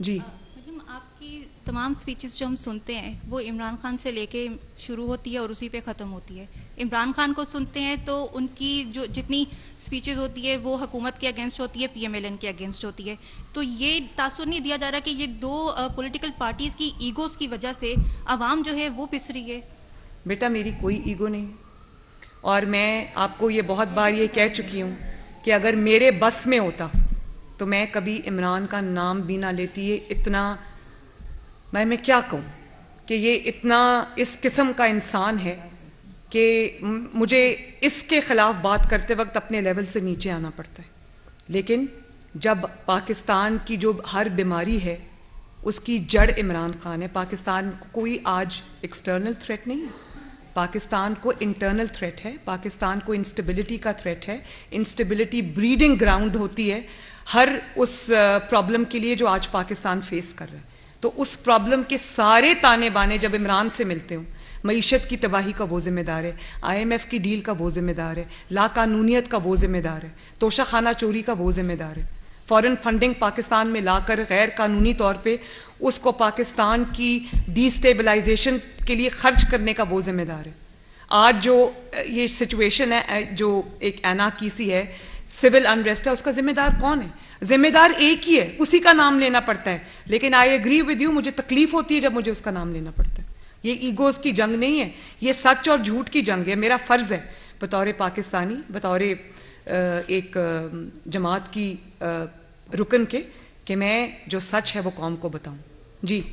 जी madam आपकी तमाम speeches जो हम सुनते हैं वो इमरान खान से लेके शुरू होती है और उसी पे ख़त्म होती है इमरान खान को सुनते हैं तो उनकी जो जितनी स्पीचेस होती है वो हकूमत के अगेंस्ट होती है पीएमएलएन के अगेंस्ट होती है तो ये तासर नहीं दिया जा रहा कि ये दो पॉलिटिकल पार्टीज़ की ईगोज़ की वजह से आवाम जो है वो पिस रही है बेटा मेरी कोई ईगो नहीं और मैं आपको ये बहुत बार ये कह चुकी हूँ कि अगर मेरे बस में होता तो मैं कभी इमरान का नाम भी ना लेती ये इतना मैं मैं क्या कहूँ कि ये इतना इस किस्म का इंसान है कि मुझे इसके ख़िलाफ़ बात करते वक्त अपने लेवल से नीचे आना पड़ता है लेकिन जब पाकिस्तान की जो हर बीमारी है उसकी जड़ इमरान खान है पाकिस्तान को कोई आज एक्सटर्नल थ्रेट नहीं है पाकिस्तान को इंटरनल थ्रेट है पाकिस्तान को इंस्टेबिलिटी का थ्रेट है इंस्टेबिलिटी ब्रीडिंग ग्राउंड होती है हर उस प्रॉब्लम के लिए जो आज पाकिस्तान फेस कर रहा है तो उस प्रॉब्लम के सारे ताने बाने जब इमरान से मिलते हूँ मीशत की तबाही का वो जिम्मेदार है आईएमएफ की डील का वो जिम्मेदार है लाकानूनीत का वो जिम्मेदार है तोशा खाना चोरी का वो जिम्मेदार है फॉरेन फंडिंग पाकिस्तान में लाकर गैर कानूनी तौर पे उसको पाकिस्तान की डिस्टेबलाइजेशन के लिए खर्च करने का वो जिम्मेदार है आज जो ये सिचुएशन है जो एक की सी है सिविल अनरेस्ट है उसका जिम्मेदार कौन है जिम्मेदार एक ही है उसी का नाम लेना पड़ता है लेकिन आई एग्री विद यू मुझे तकलीफ होती है जब मुझे उसका नाम लेना पड़ता है ये ईगोज की जंग नहीं है ये सच और झूठ की जंग है मेरा फर्ज है बतौर पाकिस्तानी बतौर एक जमात की रुकन के कि मैं जो सच है वो कौम को बताऊं जी